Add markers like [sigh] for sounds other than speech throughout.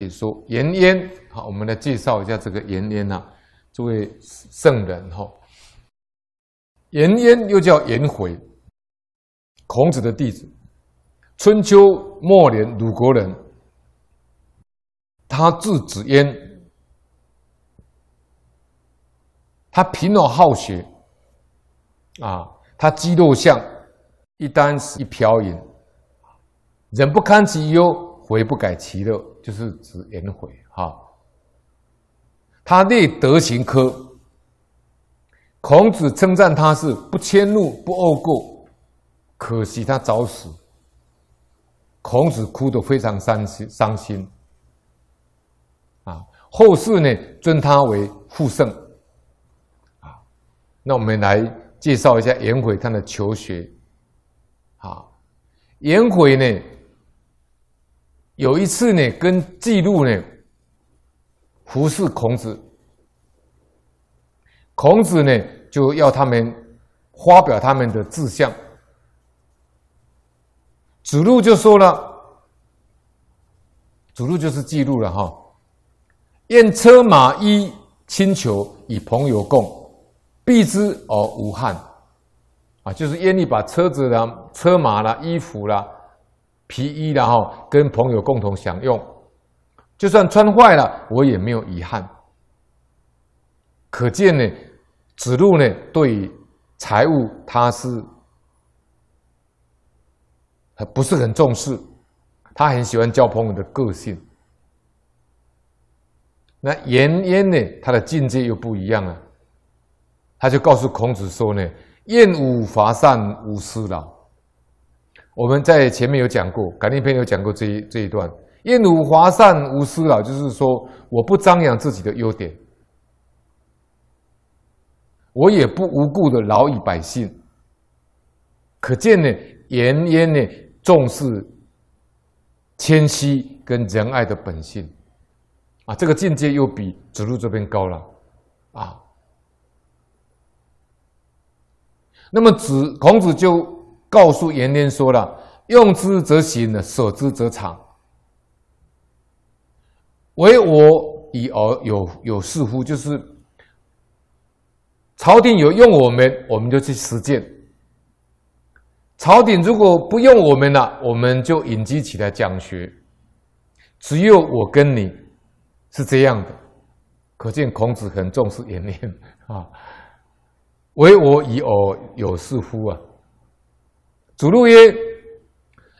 你说颜渊，好，我们来介绍一下这个颜渊啊，这位圣人，哈，颜渊又叫颜回，孔子的弟子，春秋末年鲁国人，他字子渊，他贫而好学，啊，他肌肉像一箪食一瓢饮，人不堪其忧。悔不改其乐，就是指颜回哈。他立德行科，孔子称赞他是不迁怒不贰过，可惜他早死。孔子哭得非常伤心伤心，啊，后世呢尊他为复圣，啊，那我们来介绍一下颜回他的求学，啊，颜回呢。有一次呢，跟记录呢，服侍孔子。孔子呢，就要他们发表他们的志向。子路就说了，子路就是记录了哈，愿车马衣轻裘与朋友共，避之而无憾。啊，就是愿你把车子啦、车马啦、衣服啦。皮衣然后跟朋友共同享用，就算穿坏了，我也没有遗憾。可见呢，子路呢对财务他是不是很重视，他很喜欢交朋友的个性。那颜渊呢，他的境界又不一样了，他就告诉孔子说呢：“厌吾伐善，吾师老。”我们在前面有讲过，感应篇有讲过这一这一段。耶如华善无私了，就是说我不张扬自己的优点，我也不无故的劳役百姓。可见呢，颜渊呢重视谦虚跟仁爱的本性，啊，这个境界又比子路这边高了，啊。那么子孔子就。告诉颜渊说了：“用之则行，呢舍之则长。唯我以尔有有是乎？”就是朝廷有用我们，我们就去实践；朝廷如果不用我们了，我们就隐居起来讲学。只有我跟你是这样的，可见孔子很重视颜渊啊！“唯我以尔有是乎？”啊！子路曰：“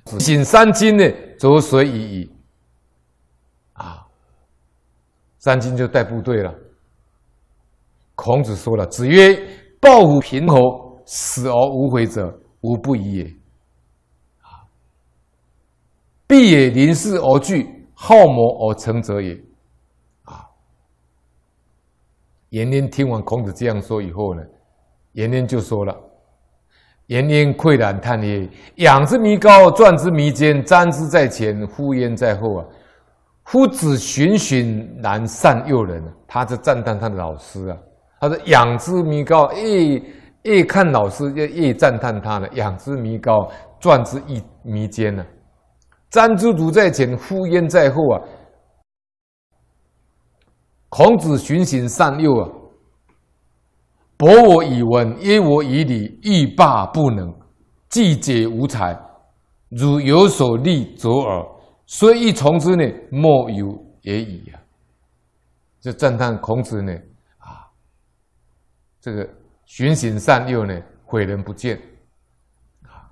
谨行三经呢，则随以矣。啊，三经就带部队了。孔子说了：‘子曰，抱虎平和，死而无悔者，无不已也。啊，必也临事而惧，好谋而成者也。’啊，颜渊听完孔子这样说以后呢，颜渊就说了。”言因喟然叹曰：“仰之弥高，转之弥坚，瞻之在前，呼焉在后啊！夫子循循难善诱人，他在赞叹他的老师啊。他说：仰之弥高，越越看老师就越赞叹他了。仰之弥高，转之弥坚呢，瞻之如在前，呼焉在后啊！孔子循循善诱啊。”博我以文，约我以礼，欲罢不能。既解无才，如有所立左耳，虽欲从之，呢莫有也已啊！就赞叹孔子呢啊，这个循循善诱呢，诲人不倦啊。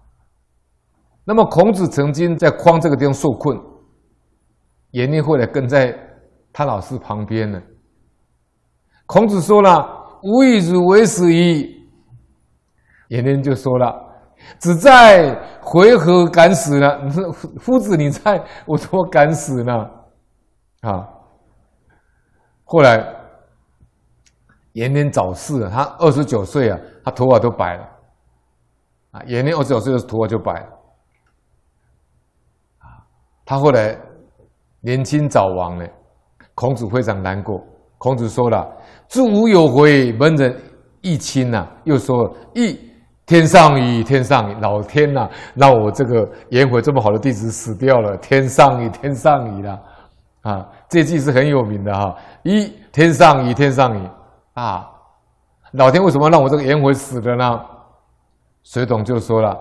那么孔子曾经在匡这个地方受困，颜渊后来跟在他老师旁边呢。孔子说了。无以汝为死矣。颜渊就说了：“子在回纥，敢死呢？夫 [laughs] 夫子，你在我么敢死呢？”啊！后来颜渊早逝，了，他二十九岁啊，他头发都白了。啊，颜渊二十九岁，头发就白了。啊，他后来年轻早亡了，孔子非常难过。孔子说了：“子吾有悔，门人益亲呐。”又说：“一天上雨，天上矣，老天呐，让我这个颜回这么好的弟子死掉了。天上雨，天上雨了，啊，这句是很有名的哈！一天上雨，天上雨啊，老天为什么让我这个颜回死了呢？”水桶就说了：“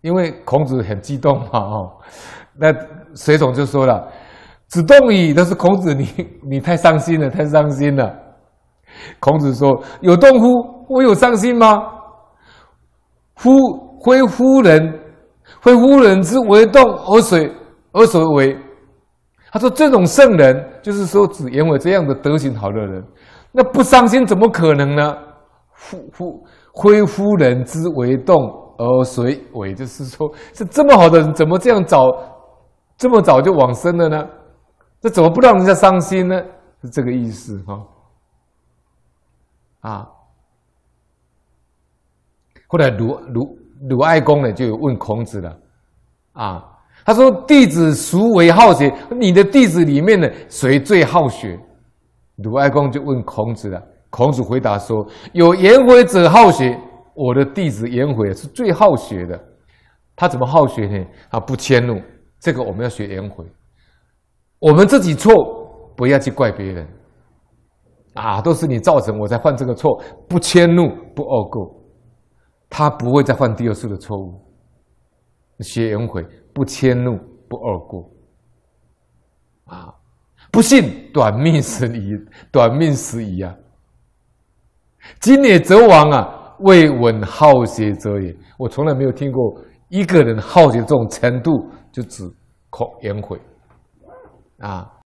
因为孔子很激动嘛，哦，那水桶就说了。”子动矣，他是孔子。你 [laughs] 你太伤心了，太伤心了。孔子说：“有动乎？我有伤心吗？”夫非夫人，非夫人之为动而水而谁为？他说：“这种圣人，就是说子言为这样的德行好的人，那不伤心怎么可能呢？”夫夫非夫人之为动而水为？就是说，是这么好的人，怎么这样早这么早就往生了呢？这怎么不让人家伤心呢？是这个意思哈。啊，后来鲁鲁鲁哀公呢，就有问孔子了。啊，他说：“弟子孰为好学？你的弟子里面呢，谁最好学？”鲁哀公就问孔子了。孔子回答说：“有颜回者好学，我的弟子颜回是最好学的。他怎么好学呢？啊，不迁怒，这个我们要学颜回。”我们自己错，不要去怪别人，啊，都是你造成我才犯这个错，不迁怒不贰过，他不会再犯第二次的错误。学颜回，不迁怒不贰过，啊，不信短命死仪，短命死矣啊！今也则亡啊，未闻好学者也。我从来没有听过一个人好学这种程度，就指孔颜回。啊。